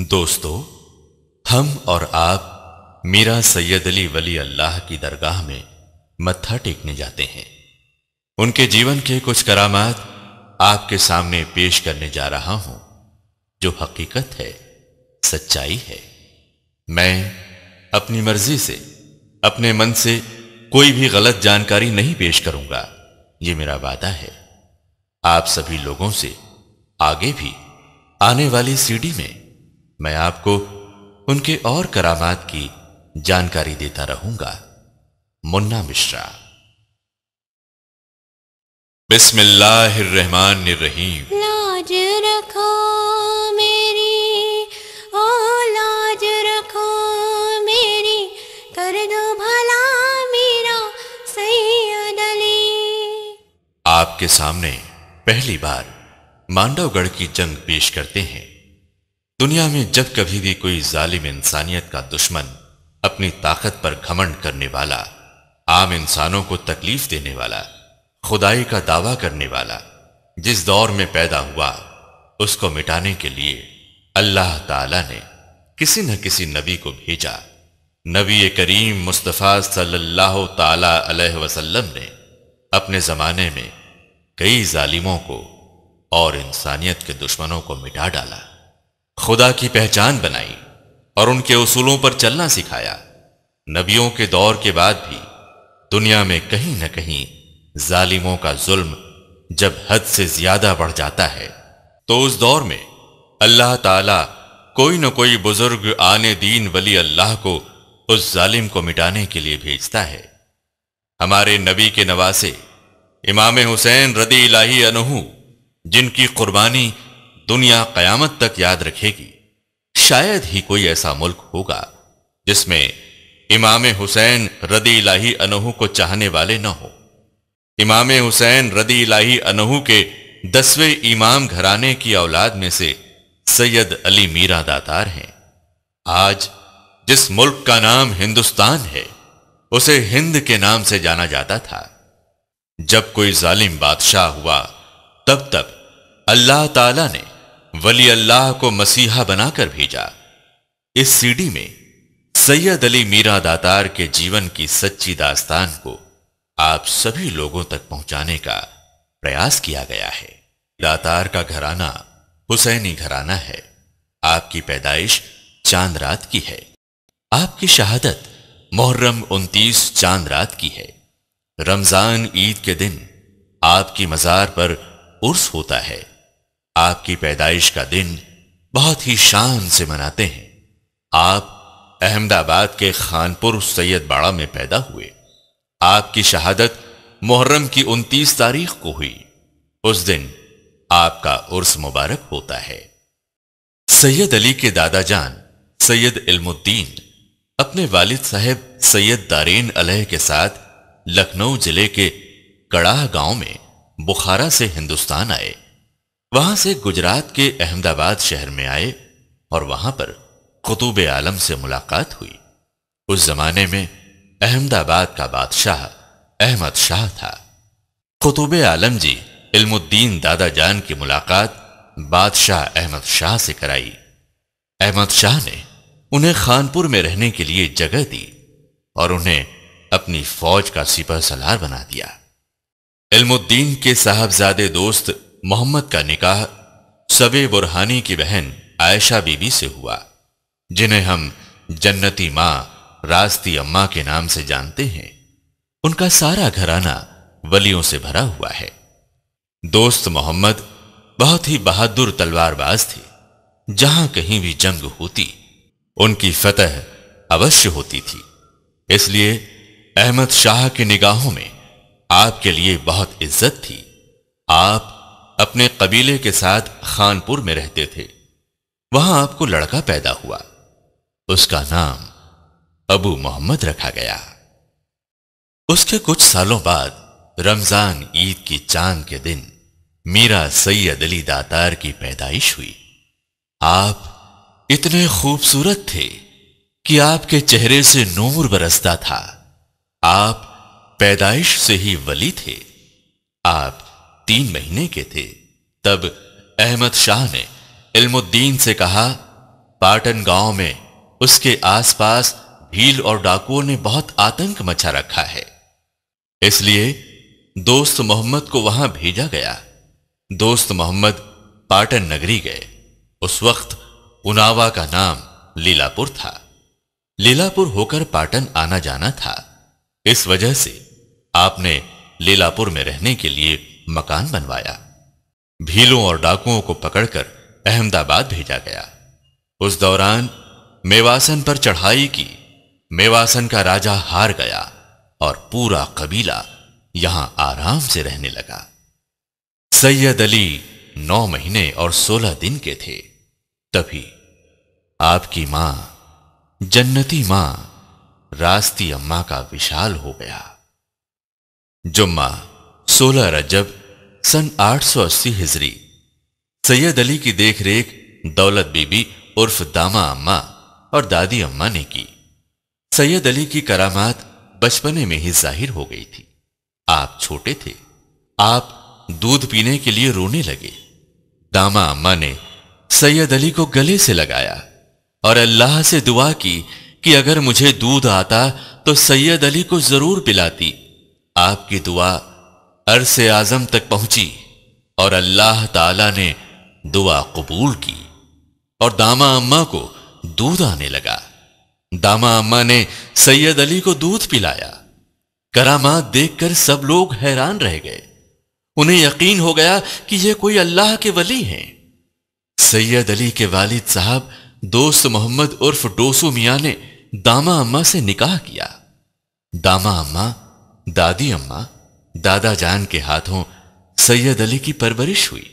दोस्तों हम और आप मीरा सैयद अली वली अल्लाह की दरगाह में मत्था टेकने जाते हैं उनके जीवन के कुछ करामात आपके सामने पेश करने जा रहा हूं जो हकीकत है सच्चाई है मैं अपनी मर्जी से अपने मन से कोई भी गलत जानकारी नहीं पेश करूंगा ये मेरा वादा है आप सभी लोगों से आगे भी आने वाली सीढ़ी में मैं आपको उनके और करामात की जानकारी देता रहूंगा मुन्ना मिश्रा बिस्मिल्लाहमान रहीम लाज रखो मेरी ओ लाज रखो मेरी कर दो भला मेरा सही अदली आपके सामने पहली बार मांडवगढ़ की जंग पेश करते हैं दुनिया में जब कभी भी कोई जालिम इंसानियत का दुश्मन अपनी ताकत पर घमंड करने वाला आम इंसानों को तकलीफ देने वाला खुदाई का दावा करने वाला जिस दौर में पैदा हुआ उसको मिटाने के लिए अल्लाह ताला ने किसी न किसी नबी को भेजा नबी करीम मुस्तफ़ा सल्लल्लाहु ताला अलैहि वसल्लम ने अपने ज़माने में कई जालिमों को और इंसानियत के दुश्मनों को मिटा डाला खुदा की पहचान बनाई और उनके उसूलों पर चलना सिखाया नबियों के दौर के बाद भी दुनिया में कहीं न कहीं जालिमों का जुल्म जब हद से ज्यादा बढ़ जाता है तो उस दौर में अल्लाह ताला कोई न कोई बुजुर्ग आने दीन वली अल्लाह को उस जालिम को मिटाने के लिए भेजता है हमारे नबी के नवासे इमाम हुसैन रदी इलाही अनहू जिनकी कुर्बानी दुनिया कयामत तक याद रखेगी शायद ही कोई ऐसा मुल्क होगा जिसमें इमाम हुसैन रदी इलाही अनहू को चाहने वाले न हो इमाम हुसैन रदी इलाही अनहू के दसवें इमाम घराने की औलाद में से सैयद अली मीरा दातार हैं आज जिस मुल्क का नाम हिंदुस्तान है उसे हिंद के नाम से जाना जाता था जब कोई जालिम बादशाह हुआ तब तब अल्लाह ताला ने वली अल्लाह को मसीहा बनाकर भेजा इस सीडी में सैयद अली मीरा दातार के जीवन की सच्ची दास्तान को आप सभी लोगों तक पहुंचाने का प्रयास किया गया है दातार का घराना हुसैनी घराना है आपकी पैदाइश चांद रात की है आपकी शहादत मुहर्रम 29 चांद रात की है रमजान ईद के दिन आपकी मजार पर उर्स होता है आपकी पैदाइश का दिन बहुत ही शान से मनाते हैं आप अहमदाबाद के खानपुर सैयद बाड़ा में पैदा हुए आपकी शहादत मुहर्रम की उनतीस तारीख को हुई उस दिन आपका उर्स मुबारक होता है सैयद अली के दादा जान सैयद इल्मुद्दीन अपने वालिद साहब सैयद दारेन अलह के साथ लखनऊ जिले के कड़ाह गांव में बुखारा से हिंदुस्तान आए वहां से गुजरात के अहमदाबाद शहर में आए और वहां पर कुतुब आलम से मुलाकात हुई उस जमाने में अहमदाबाद का बादशाह अहमद शाह था कुतुब आलम जी इल्मुद्दीन दादा जान की मुलाकात बादशाह अहमद शाह से कराई अहमद शाह ने उन्हें खानपुर में रहने के लिए जगह दी और उन्हें अपनी फौज का सिपह सलार बना दिया इल्मुद्दीन के साहबजादे दोस्त मोहम्मद का निकाह सबे बुरहानी की बहन आयशा बीबी से हुआ जिन्हें हम जन्नती माँ रास्ती अम्मा के नाम से जानते हैं उनका सारा घराना वलियों से भरा हुआ है दोस्त मोहम्मद बहुत ही बहादुर तलवारबाज थे जहां कहीं भी जंग होती उनकी फतह अवश्य होती थी इसलिए अहमद शाह की निगाहों में आपके लिए बहुत इज्जत थी आप अपने कबीले के साथ खानपुर में रहते थे वहां आपको लड़का पैदा हुआ उसका नाम अबू मोहम्मद रखा गया उसके कुछ सालों बाद रमजान ईद की चांद के दिन मीरा सैयद अली दातार की पैदाइश हुई आप इतने खूबसूरत थे कि आपके चेहरे से नूर बरसता था आप पैदाइश से ही वली थे आप तीन महीने के थे तब अहमद शाह ने इल्मुद्दीन से कहा पाटन गांव में उसके आसपास भील और डाकुओं ने बहुत आतंक मचा रखा है इसलिए दोस्त मोहम्मद को वहां भेजा गया दोस्त मोहम्मद पाटन नगरी गए उस वक्त उनावा का नाम लीलापुर था लीलापुर होकर पाटन आना जाना था इस वजह से आपने लीलापुर में रहने के लिए मकान बनवाया भीलों और डाकुओं को पकड़कर अहमदाबाद भेजा गया उस दौरान मेवासन पर चढ़ाई की मेवासन का राजा हार गया और पूरा कबीला यहां आराम से रहने लगा सैयद अली नौ महीने और सोलह दिन के थे तभी आपकी मां जन्नती मां रास्ती अम्मा का विशाल हो गया जुम्मा 16 रजब सन 880 हिजरी सैयद अली की देखरेख दौलत बीबी उर्फ दामा अम्मा और दादी अम्मा ने की सैयद अली की करामात बचपने में ही जाहिर हो गई थी आप छोटे थे आप दूध पीने के लिए रोने लगे दामा अम्मा ने सैयद अली को गले से लगाया और अल्लाह से दुआ की कि अगर मुझे दूध आता तो सैयद अली को जरूर पिलाती आपकी दुआ अर्स आजम तक पहुंची और अल्लाह ताला ने दुआ कबूल की और दामा अम्मा को दूध आने लगा दामा अम्मा ने सैयद अली को दूध पिलाया करामा देखकर सब लोग हैरान रह गए उन्हें यकीन हो गया कि यह कोई अल्लाह के वली हैं सैयद अली के वालिद साहब दोस्त मोहम्मद उर्फ डोसू मियाँ ने दामा अम्मा से निकाह किया दामा अम्मा दादी अम्मा दादा जान के हाथों सैयद अली की परवरिश हुई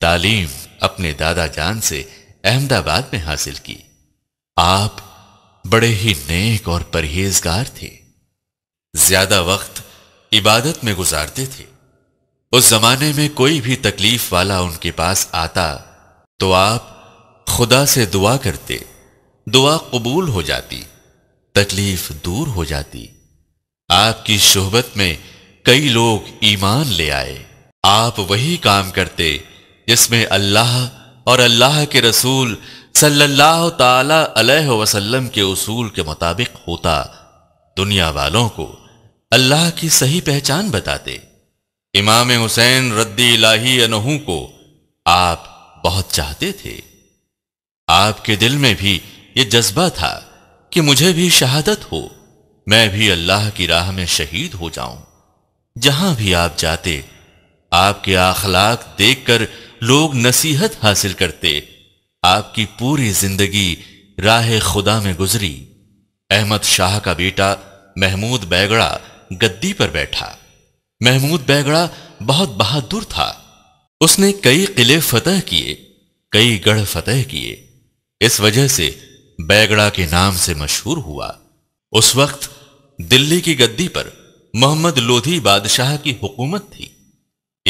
तालीम अपने दादा जान से अहमदाबाद में हासिल की आप बड़े ही नेक और परहेजगार थे ज्यादा वक्त इबादत में गुजारते थे उस जमाने में कोई भी तकलीफ वाला उनके पास आता तो आप खुदा से दुआ करते दुआ कबूल हो जाती तकलीफ दूर हो जाती आपकी शोहबत में कई लोग ईमान ले आए आप वही काम करते जिसमें अल्लाह और अल्लाह के रसूल सल्लल्लाहु ताला अलैहि वसल्लम के उसूल के मुताबिक होता दुनिया वालों को अल्लाह की सही पहचान बताते इमाम हुसैन रद्दी लाही अनहू को आप बहुत चाहते थे आपके दिल में भी ये जज्बा था कि मुझे भी शहादत हो मैं भी अल्लाह की राह में शहीद हो जाऊं जहां भी आप जाते आपके आखलाक देखकर लोग नसीहत हासिल करते आपकी पूरी जिंदगी राह खुदा में गुजरी अहमद शाह का बेटा महमूद बैगड़ा गद्दी पर बैठा महमूद बैगड़ा बहुत बहादुर था उसने कई किले फतेह किए कई गढ़ फतेह किए इस वजह से बैगड़ा के नाम से मशहूर हुआ उस वक्त दिल्ली की गद्दी पर मोहम्मद लोधी बादशाह की हुकूमत थी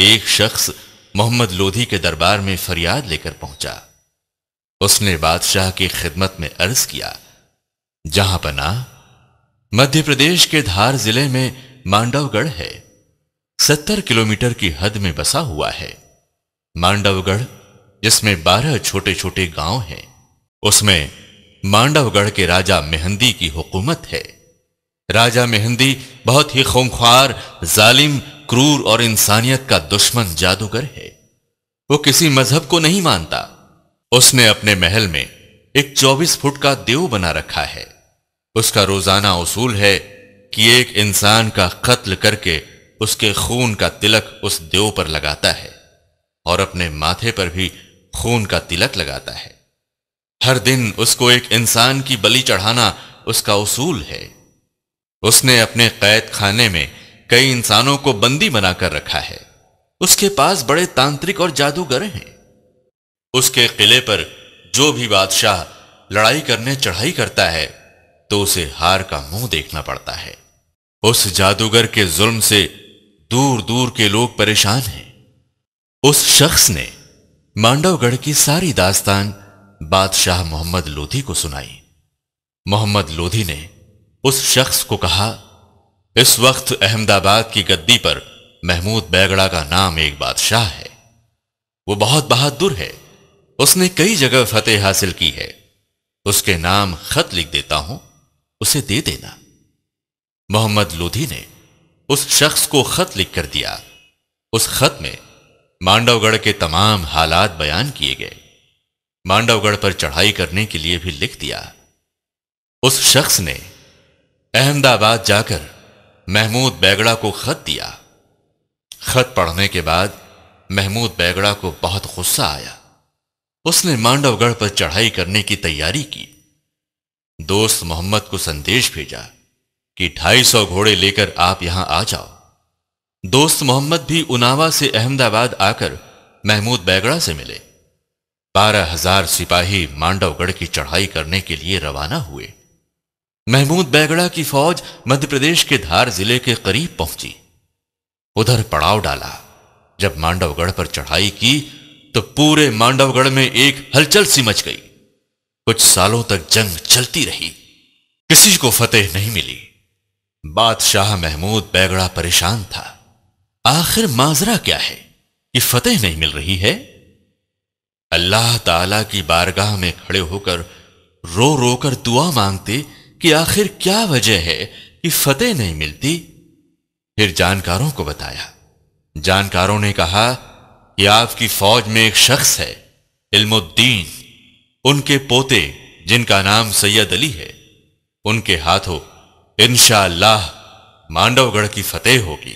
एक शख्स मोहम्मद लोधी के दरबार में फरियाद लेकर पहुंचा उसने बादशाह की खिदमत में अर्ज किया जहां पना मध्य प्रदेश के धार जिले में मांडवगढ़ है सत्तर किलोमीटर की हद में बसा हुआ है मांडवगढ़ जिसमें बारह छोटे छोटे गांव हैं उसमें मांडवगढ़ के राजा मेहंदी की हुकूमत है राजा मेहंदी बहुत ही खूंखार जालिम क्रूर और इंसानियत का दुश्मन जादूगर है वो किसी मजहब को नहीं मानता उसने अपने महल में एक 24 फुट का देव बना रखा है उसका रोजाना उसूल है कि एक इंसान का कत्ल करके उसके खून का तिलक उस देव पर लगाता है और अपने माथे पर भी खून का तिलक लगाता है हर दिन उसको एक इंसान की बलि चढ़ाना उसका उसूल है उसने अपने कैद खाने में कई इंसानों को बंदी बनाकर रखा है उसके पास बड़े तांत्रिक और जादूगर हैं उसके किले पर जो भी बादशाह लड़ाई करने चढ़ाई करता है तो उसे हार का मुंह देखना पड़ता है उस जादूगर के जुल्म से दूर दूर के लोग परेशान हैं उस शख्स ने मांडवगढ़ की सारी दास्तान बादशाह मोहम्मद लोधी को सुनाई मोहम्मद लोधी ने उस शख्स को कहा इस वक्त अहमदाबाद की गद्दी पर महमूद बैगड़ा का नाम एक बादशाह है वो बहुत बहादुर है उसने कई जगह फतेह हासिल की है उसके नाम खत लिख देता हूं उसे दे देना मोहम्मद लोधी ने उस शख्स को खत लिख कर दिया उस खत में मांडवगढ़ के तमाम हालात बयान किए गए मांडवगढ़ पर चढ़ाई करने के लिए भी लिख दिया उस शख्स ने अहमदाबाद जाकर महमूद बैगड़ा को खत दिया खत पढ़ने के बाद महमूद बैगड़ा को बहुत गुस्सा आया उसने मांडवगढ़ पर चढ़ाई करने की तैयारी की दोस्त मोहम्मद को संदेश भेजा कि ढाई सौ घोड़े लेकर आप यहां आ जाओ दोस्त मोहम्मद भी उनावा से अहमदाबाद आकर महमूद बैगड़ा से मिले बारह हजार सिपाही मांडवगढ़ की चढ़ाई करने के लिए रवाना हुए महमूद बैगड़ा की फौज मध्य प्रदेश के धार जिले के करीब पहुंची उधर पड़ाव डाला जब मांडवगढ़ पर चढ़ाई की तो पूरे मांडवगढ़ में एक हलचल सी मच गई कुछ सालों तक जंग चलती रही किसी को फतेह नहीं मिली बादशाह महमूद बैगड़ा परेशान था आखिर माजरा क्या है कि फतेह नहीं मिल रही है अल्लाह ताला की बारगाह में खड़े होकर रो रोकर दुआ मांगते कि आखिर क्या वजह है कि फतेह नहीं मिलती फिर जानकारों को बताया जानकारों ने कहा कि आपकी फौज में एक शख्स है इल्मुद्दीन उनके पोते जिनका नाम सैयद अली है उनके हाथों इनशालाह मांडवगढ़ की फतेह होगी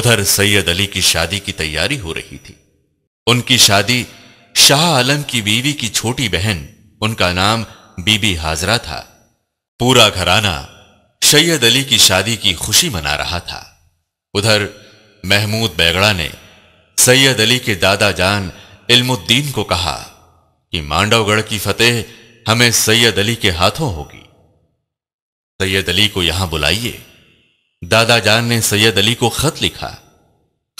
उधर सैयद अली की शादी की तैयारी हो रही थी उनकी शादी शाह आलम की बीवी की छोटी बहन उनका नाम बीबी हाजरा था पूरा घराना सैयद अली की शादी की खुशी मना रहा था उधर महमूद बैगड़ा ने सैयद अली के दादा जान इल्मुद्दीन को कहा कि मांडवगढ़ की फतेह हमें सैयद अली के हाथों होगी सैयद अली को यहां बुलाइए दादा जान ने सैयद अली को खत लिखा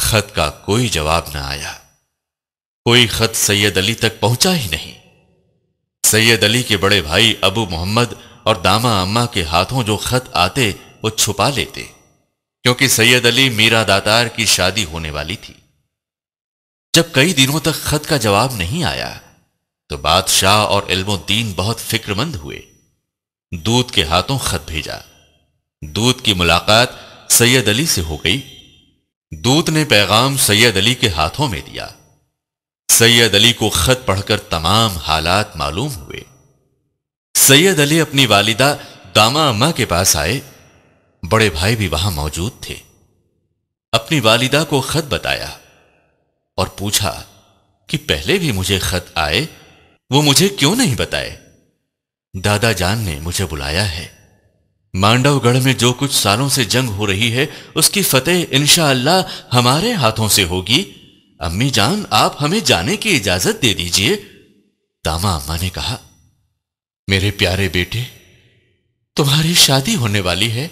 खत का कोई जवाब ना आया कोई खत सैयद अली तक पहुंचा ही नहीं सैयद अली के बड़े भाई अबू मोहम्मद और दामा अम्मा के हाथों जो खत आते वो छुपा लेते क्योंकि सैयद अली मीरा दातार की शादी होने वाली थी जब कई दिनों तक खत का जवाब नहीं आया तो बादशाह और इल्मुद्दीन बहुत फिक्रमंद हुए दूध के हाथों खत भेजा दूध की मुलाकात सैयद अली से हो गई दूत ने पैगाम सैयद अली के हाथों में दिया सैयद अली को खत पढ़कर तमाम हालात मालूम हुए सैयद अली अपनी वालिदा दामा अम्मा के पास आए बड़े भाई भी वहां मौजूद थे अपनी वालिदा को खत बताया और पूछा कि पहले भी मुझे खत आए वो मुझे क्यों नहीं बताए दादा जान ने मुझे बुलाया है मांडवगढ़ में जो कुछ सालों से जंग हो रही है उसकी फतेह इनशा हमारे हाथों से होगी अम्मी जान आप हमें जाने की इजाजत दे दीजिए दामा अम्मा ने कहा मेरे प्यारे बेटे तुम्हारी शादी होने वाली है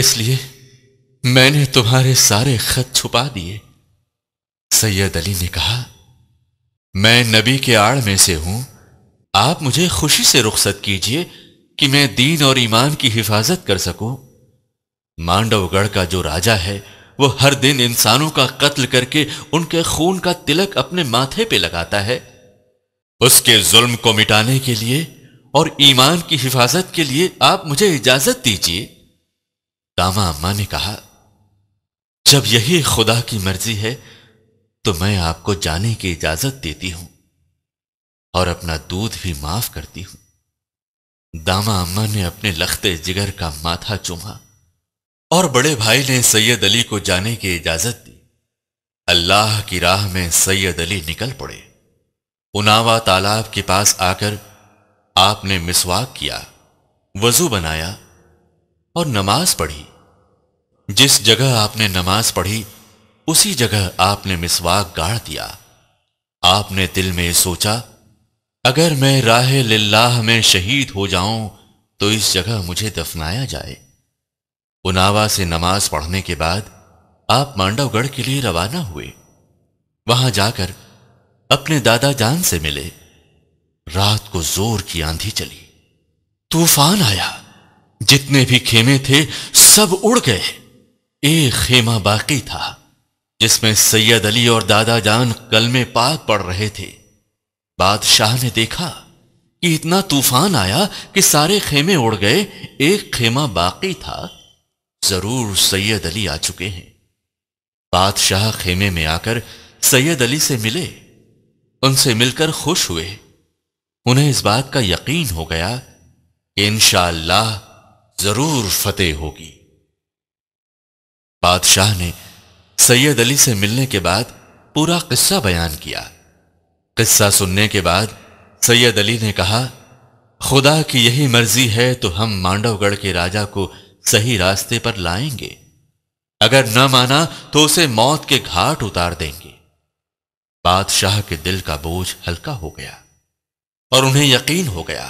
इसलिए मैंने तुम्हारे सारे खत छुपा दिए सैयद अली ने कहा मैं नबी के आड़ में से हूं आप मुझे खुशी से रुख्सत कीजिए कि मैं दीन और ईमान की हिफाजत कर सकूं मांडवगढ़ का जो राजा है वो हर दिन इंसानों का कत्ल करके उनके खून का तिलक अपने माथे पे लगाता है उसके जुल्म को मिटाने के लिए और ईमान की हिफाजत के लिए आप मुझे इजाजत दीजिए दामा अम्मा ने कहा जब यही खुदा की मर्जी है तो मैं आपको जाने की इजाजत देती हूं और अपना दूध भी माफ करती हूं दामा अम्मा ने अपने लखते जिगर का माथा चूमा और बड़े भाई ने सैयद अली को जाने की इजाजत दी अल्लाह की राह में सैयद अली निकल पड़े उनावा तालाब के पास आकर आपने मिसवाक किया वजू बनाया और नमाज पढ़ी जिस जगह आपने नमाज पढ़ी उसी जगह आपने मिसवाक गाड़ दिया आपने दिल में सोचा अगर मैं राह लाह में शहीद हो जाऊं तो इस जगह मुझे दफनाया जाए उनावा से नमाज पढ़ने के बाद आप मांडवगढ़ के लिए रवाना हुए वहां जाकर अपने दादा जान से मिले रात को जोर की आंधी चली तूफान आया जितने भी खेमे थे सब उड़ गए एक खेमा बाकी था जिसमें सैयद अली और दादा जान कल में पाक पड़ रहे थे बादशाह ने देखा कि इतना तूफान आया कि सारे खेमे उड़ गए एक खेमा बाकी था जरूर सैयद अली आ चुके हैं बादशाह खेमे में आकर सैयद अली से मिले उनसे मिलकर खुश हुए उन्हें इस बात का यकीन हो गया कि इनशाला जरूर फतेह होगी बादशाह ने सैयद अली से मिलने के बाद पूरा किस्सा बयान किया किस्सा सुनने के बाद सैयद अली ने कहा खुदा की यही मर्जी है तो हम मांडवगढ़ के राजा को सही रास्ते पर लाएंगे अगर न माना तो उसे मौत के घाट उतार देंगे बादशाह के दिल का बोझ हल्का हो गया और उन्हें यकीन हो गया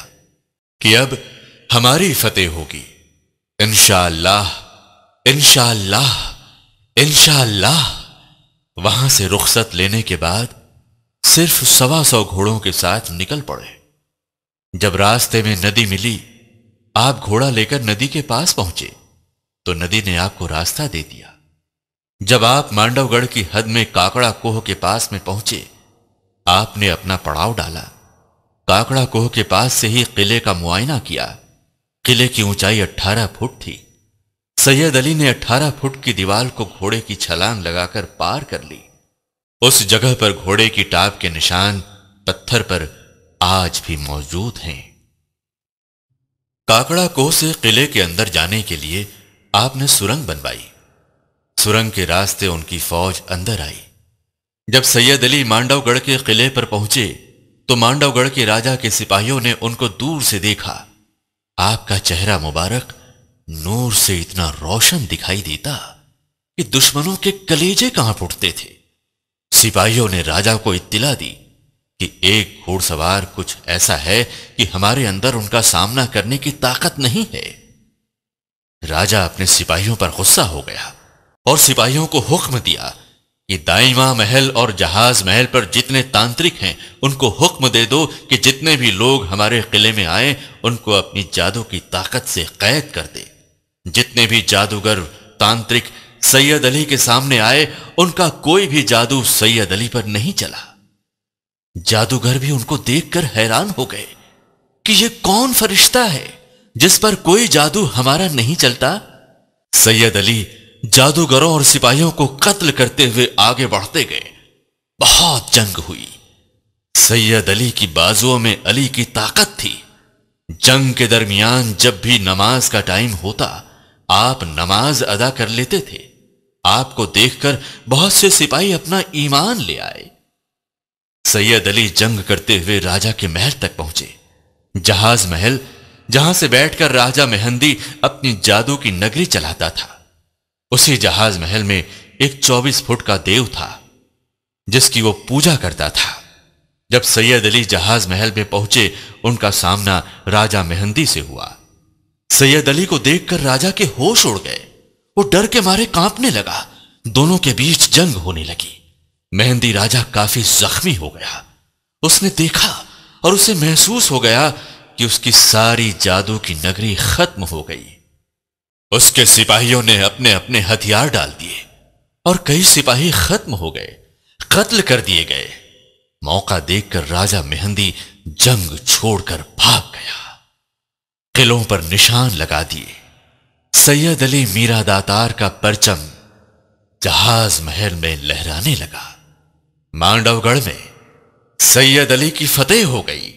कि अब हमारी फतेह होगी इनशाला इनशाला इनशाला वहां से रुखसत लेने के बाद सिर्फ सवा सौ घोड़ों के साथ निकल पड़े जब रास्ते में नदी मिली आप घोड़ा लेकर नदी के पास पहुंचे तो नदी ने आपको रास्ता दे दिया जब आप मांडवगढ़ की हद में काकड़ा कोह के पास में पहुंचे आपने अपना पड़ाव डाला काकड़ा कोह के पास से ही किले का मुआयना किया किले की ऊंचाई 18 फुट थी सैयद अली ने 18 फुट की दीवार को घोड़े की छलांग लगाकर पार कर ली उस जगह पर घोड़े की टाप के निशान पत्थर पर आज भी मौजूद हैं काकड़ा कोह से किले के अंदर जाने के लिए आपने सुरंग बनवाई सुरंग के रास्ते उनकी फौज अंदर आई जब सैयद अली मांडवगढ़ के किले पर पहुंचे तो मांडवगढ़ के राजा के सिपाहियों ने उनको दूर से देखा आपका चेहरा मुबारक नूर से इतना रोशन दिखाई देता कि दुश्मनों के कलेजे कहां फूटते थे सिपाहियों ने राजा को इतला दी कि एक घोड़सवार कुछ ऐसा है कि हमारे अंदर उनका सामना करने की ताकत नहीं है राजा अपने सिपाहियों पर गुस्सा हो गया और सिपाहियों को हुक्म दिया ये दाइवा महल और जहाज महल पर जितने तांत्रिक हैं उनको हुक्म दे दो कि जितने भी लोग हमारे किले में आए उनको अपनी जादू की ताकत से कैद कर दे जितने भी जादूगर तांत्रिक सैयद अली के सामने आए उनका कोई भी जादू सैयद अली पर नहीं चला जादूगर भी उनको देखकर हैरान हो गए कि यह कौन फरिश्ता है जिस पर कोई जादू हमारा नहीं चलता सैयद अली जादूगरों और सिपाहियों को कत्ल करते हुए आगे बढ़ते गए बहुत जंग हुई सैयद अली की बाजुओं में अली की ताकत थी जंग के दरमियान जब भी नमाज का टाइम होता आप नमाज अदा कर लेते थे आपको देखकर बहुत से सिपाही अपना ईमान ले आए सैयद अली जंग करते हुए राजा के महल तक पहुंचे जहाज महल जहां से बैठकर राजा मेहंदी अपनी जादू की नगरी चलाता था उसी जहाज महल में एक चौबीस फुट का देव था जिसकी वो पूजा करता था जब सैयद अली जहाज महल में पहुंचे उनका सामना राजा मेहंदी से हुआ सैयद अली को देखकर राजा के होश उड़ गए वो डर के मारे कांपने लगा दोनों के बीच जंग होने लगी मेहंदी राजा काफी जख्मी हो गया उसने देखा और उसे महसूस हो गया कि उसकी सारी जादू की नगरी खत्म हो गई उसके सिपाहियों ने अपने अपने हथियार डाल दिए और कई सिपाही खत्म हो गए कत्ल कर दिए गए मौका देखकर राजा मेहंदी जंग छोड़कर भाग गया किलों पर निशान लगा दिए सैयद अली मीरा दातार का परचम जहाज महल में लहराने लगा मांडवगढ़ में सैयद अली की फतेह हो गई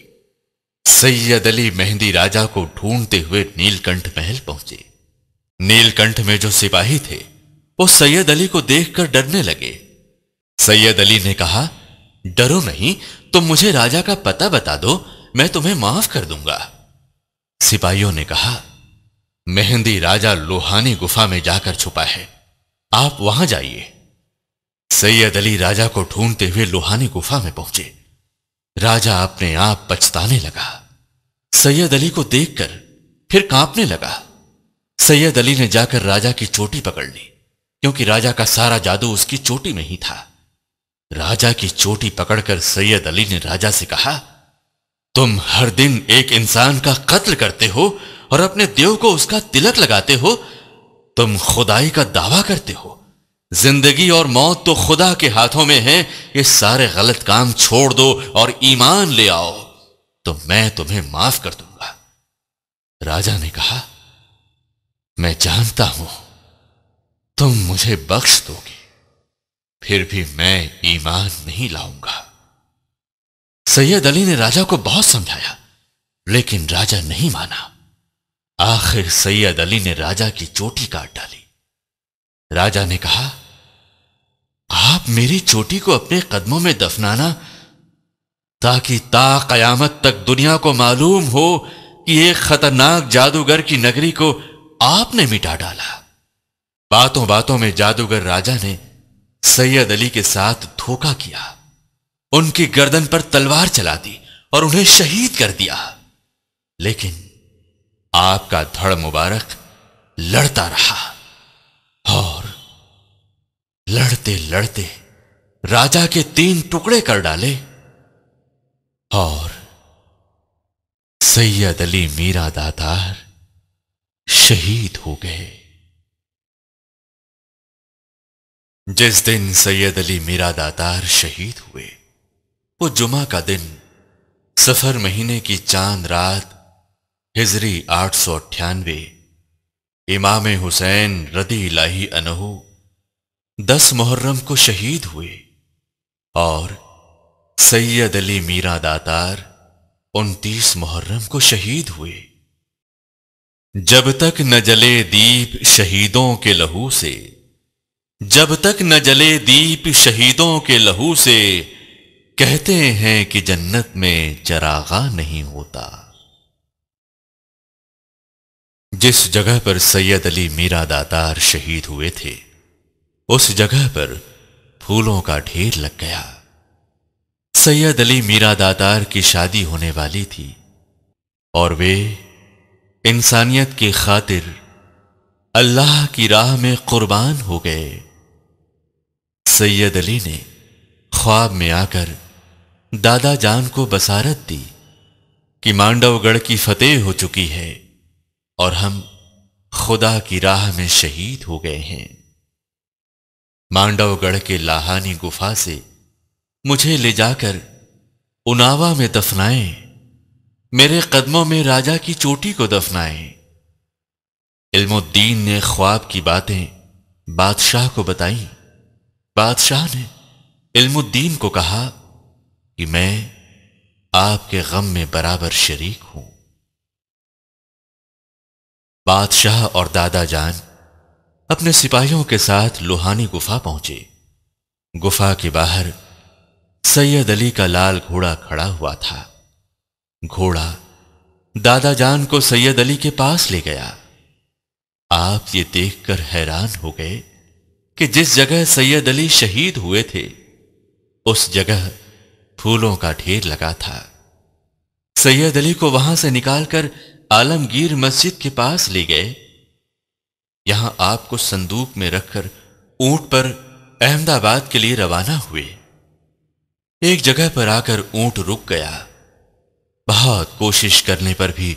सैयद अली मेहंदी राजा को ढूंढते हुए नीलकंठ महल पहुंचे नीलकंठ में जो सिपाही थे वो सैयद अली को देखकर डरने लगे सैयद अली ने कहा डरो नहीं तो मुझे राजा का पता बता दो मैं तुम्हें माफ कर दूंगा सिपाहियों ने कहा मेहंदी राजा लोहानी गुफा में जाकर छुपा है आप वहां जाइए सैयद अली राजा को ढूंढते हुए लोहानी गुफा में पहुंचे राजा अपने आप पछताने लगा सैयद अली को देखकर फिर कांपने लगा सैयद अली ने जाकर राजा की चोटी पकड़ ली क्योंकि राजा का सारा जादू उसकी चोटी में ही था राजा की चोटी पकड़कर सैयद अली ने राजा से कहा तुम हर दिन एक इंसान का कत्ल करते हो और अपने देव को उसका तिलक लगाते हो तुम खुदाई का दावा करते हो जिंदगी और मौत तो खुदा के हाथों में है ये सारे गलत काम छोड़ दो और ईमान ले आओ तो मैं तुम्हें माफ कर दूंगा राजा ने कहा मैं जानता हूं तुम मुझे बख्श दोगे फिर भी मैं ईमान नहीं लाऊंगा सैयद अली ने राजा को बहुत समझाया लेकिन राजा नहीं माना आखिर सैयद अली ने राजा की चोटी काट डाली राजा ने कहा आप मेरी चोटी को अपने कदमों में दफनाना ताकि ता कयामत तक दुनिया को मालूम हो कि एक खतरनाक जादूगर की नगरी को आपने मिटा डाला बातों बातों में जादूगर राजा ने सैयद अली के साथ धोखा किया उनकी गर्दन पर तलवार चला दी और उन्हें शहीद कर दिया लेकिन आपका धड़ मुबारक लड़ता रहा और लड़ते लड़ते राजा के तीन टुकड़े कर डाले और सैयद अली मीरा दातार शहीद हो गए जिस दिन सैयद अली मीरा दातार शहीद हुए वो जुमा का दिन सफर महीने की चांद रात हिजरी आठ सौ अट्ठानवे इमाम हुसैन रदी लाही अनहू दस मुहर्रम को शहीद हुए और सैयद अली मीरा दातार उनतीस मुहर्रम को शहीद हुए जब तक न जले दीप शहीदों के लहू से जब तक न जले दीप शहीदों के लहू से कहते हैं कि जन्नत में चरागा नहीं होता जिस जगह पर सैयद अली मीरा दातार शहीद हुए थे उस जगह पर फूलों का ढेर लग गया सैयद अली मीरा दातार की शादी होने वाली थी और वे इंसानियत की खातिर अल्लाह की राह में कुर्बान हो गए सैयद अली ने ख्वाब में आकर दादा जान को बसारत दी कि मांडवगढ़ की फतेह हो चुकी है और हम खुदा की राह में शहीद हो गए हैं मांडवगढ़ के लाहानी गुफा से मुझे ले जाकर उनावा में दफनाएं मेरे कदमों में राजा की चोटी को दफनाए इल्मुद्दीन ने ख्वाब की बातें बादशाह को बताई बादशाह ने इल्मुद्दीन को कहा कि मैं आपके गम में बराबर शरीक हूं बादशाह और दादा जान अपने सिपाहियों के साथ लोहानी गुफा पहुंचे गुफा के बाहर सैयद अली का लाल घोड़ा खड़ा हुआ था घोड़ा दादा जान को सैयद अली के पास ले गया आप ये देखकर हैरान हो गए कि जिस जगह सैयद अली शहीद हुए थे उस जगह फूलों का ढेर लगा था सैयद अली को वहां से निकालकर आलमगीर मस्जिद के पास ले गए यहां आपको संदूक में रखकर ऊंट पर अहमदाबाद के लिए रवाना हुए एक जगह पर आकर ऊंट रुक गया बहुत कोशिश करने पर भी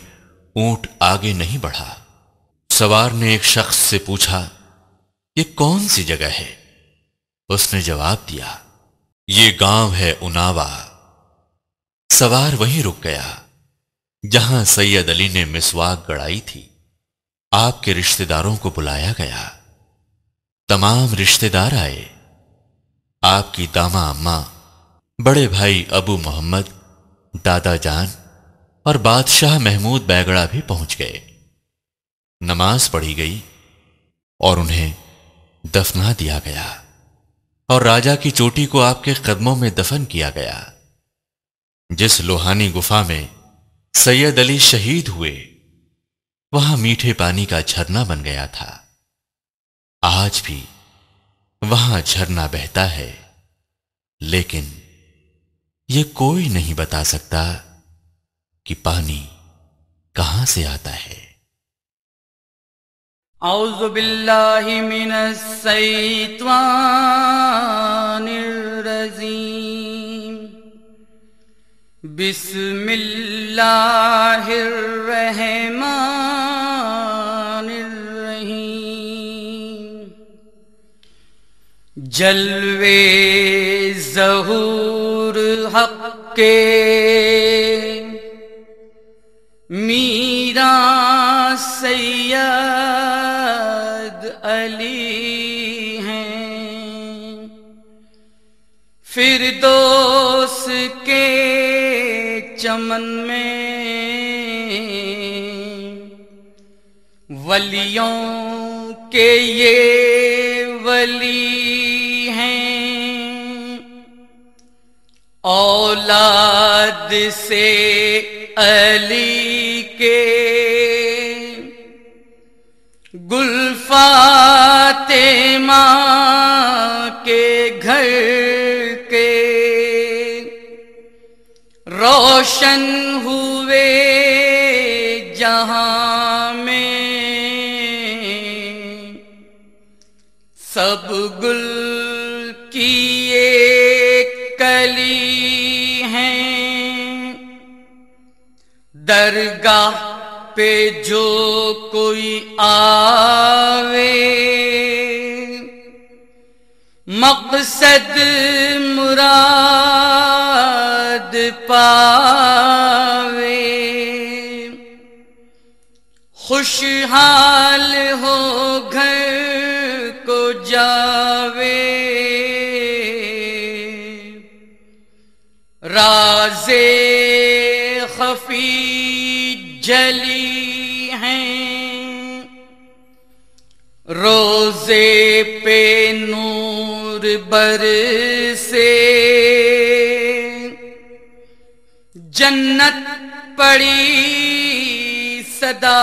ऊंट आगे नहीं बढ़ा सवार ने एक शख्स से पूछा ये कौन सी जगह है उसने जवाब दिया ये गांव है उनावा सवार वहीं रुक गया जहां सैयद अली ने मिसवाक गड़ाई थी आपके रिश्तेदारों को बुलाया गया तमाम रिश्तेदार आए आपकी दामा अम्मा बड़े भाई अबू मोहम्मद दादा जान और बादशाह महमूद बैगड़ा भी पहुंच गए नमाज पढ़ी गई और उन्हें दफना दिया गया और राजा की चोटी को आपके कदमों में दफन किया गया जिस लोहानी गुफा में सैयद अली शहीद हुए वहां मीठे पानी का झरना बन गया था आज भी वहां झरना बहता है लेकिन यह कोई नहीं बता सकता कि पानी कहां से आता है औजुबिल्लाजीम बिस्मिल्लाहिर्रहमानिर्रहीम जलवे जहूर हक्के सैयद अली हैं फिर दोस के चमन में वलियों के ये वली हैं औलाद से अली के फातिमा के घर के रोशन हुए जहां में सब गुल किए कली हैं दरगाह पे जो कोई आवे मकसद मुराद पावे खुशहाल हो घर को जावे राजे जली हैं रोजे पे नूर बर से जन्नत पड़ी सदा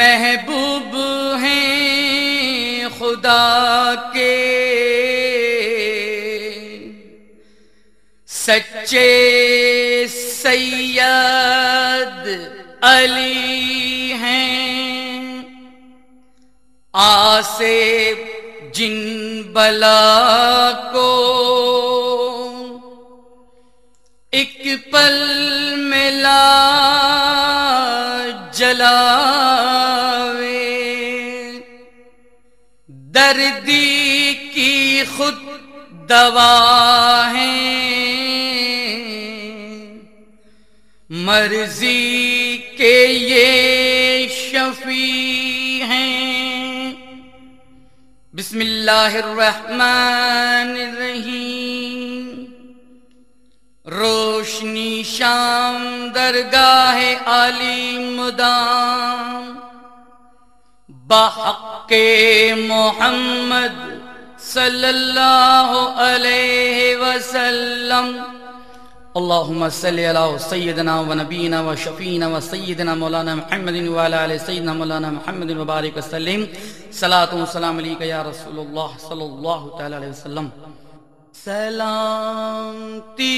महबूब हैं खुदा के बच्चे सैयद अली हैं आसे जिन बला को एक पल मिला जलावे दर्दी की खुद दवा है मर्जी के ये शफी हैं बिस्मिल्लाहमान रहीम रोशनी शाम दरगाह आली मुदाम बहक के मोहम्मद सल्लल्लाहु अलैहि वसल्लम अल्लाहुम्मा सल्लि अला सय्यदना व नबीना व शफीना व सय्यदना मौलाना मुहम्मद व अला आलि सय्यदना मौलाना मुहम्मद व बारिक वसल्लम सलातु व सलाम अलैका या रसूलुल्लाह सल्लल्लाहु तआला अलैहि वसल्लम सलाम ती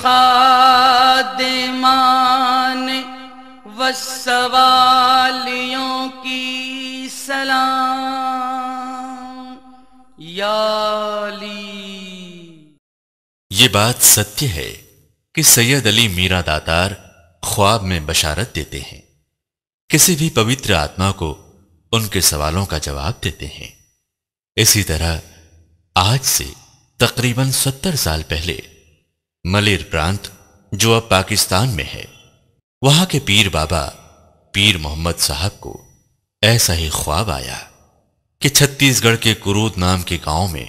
खादिमान व सवालियों की सलाम याली ये बात सत्य है कि सैयद अली मीरा दातार ख्वाब में बशारत देते हैं किसी भी पवित्र आत्मा को उनके सवालों का जवाब देते हैं इसी तरह आज से तकरीबन सत्तर साल पहले मलेर प्रांत जो अब पाकिस्तान में है वहां के पीर बाबा पीर मोहम्मद साहब को ऐसा ही ख्वाब आया कि छत्तीसगढ़ के कुरूद नाम के गांव में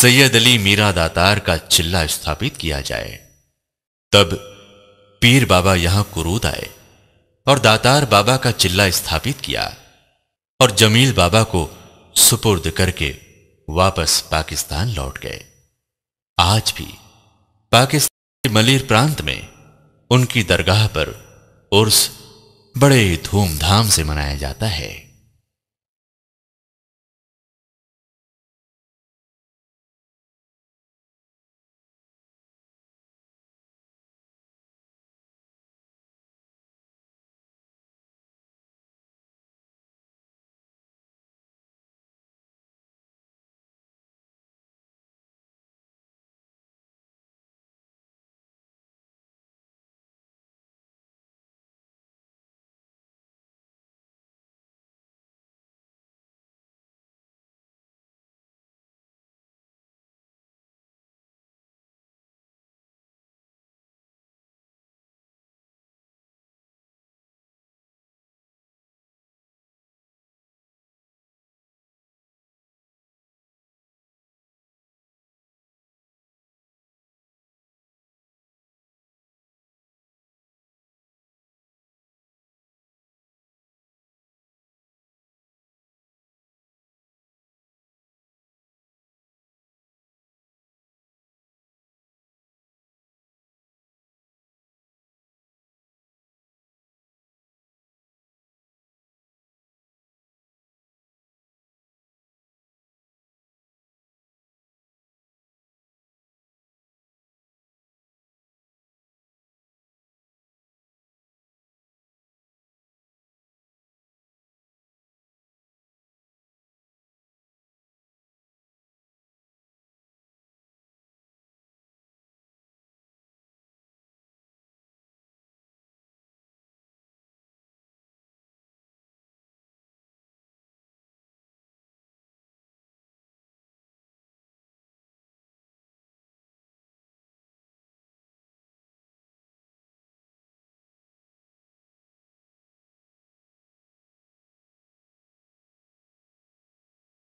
सैयद अली मीरा दातार का चिल्ला स्थापित किया जाए तब पीर बाबा यहां कुरूद आए और दातार बाबा का चिल्ला स्थापित किया और जमील बाबा को सुपुर्द करके वापस पाकिस्तान लौट गए आज भी पाकिस्तान के मलिर प्रांत में उनकी दरगाह पर उर्स बड़े धूमधाम से मनाया जाता है